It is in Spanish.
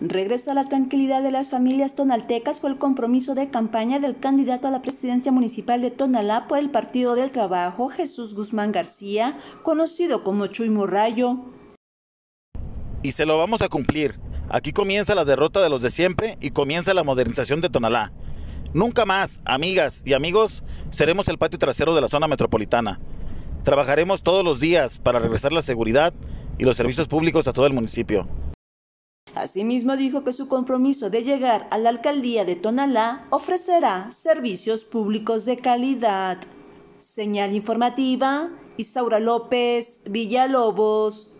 Regresa la tranquilidad de las familias tonaltecas fue el compromiso de campaña del candidato a la presidencia municipal de Tonalá por el Partido del Trabajo, Jesús Guzmán García, conocido como Chuy Morrayo. Y se lo vamos a cumplir. Aquí comienza la derrota de los de siempre y comienza la modernización de Tonalá. Nunca más, amigas y amigos, seremos el patio trasero de la zona metropolitana. Trabajaremos todos los días para regresar la seguridad y los servicios públicos a todo el municipio. Asimismo dijo que su compromiso de llegar a la alcaldía de Tonalá ofrecerá servicios públicos de calidad. Señal informativa, Isaura López, Villalobos,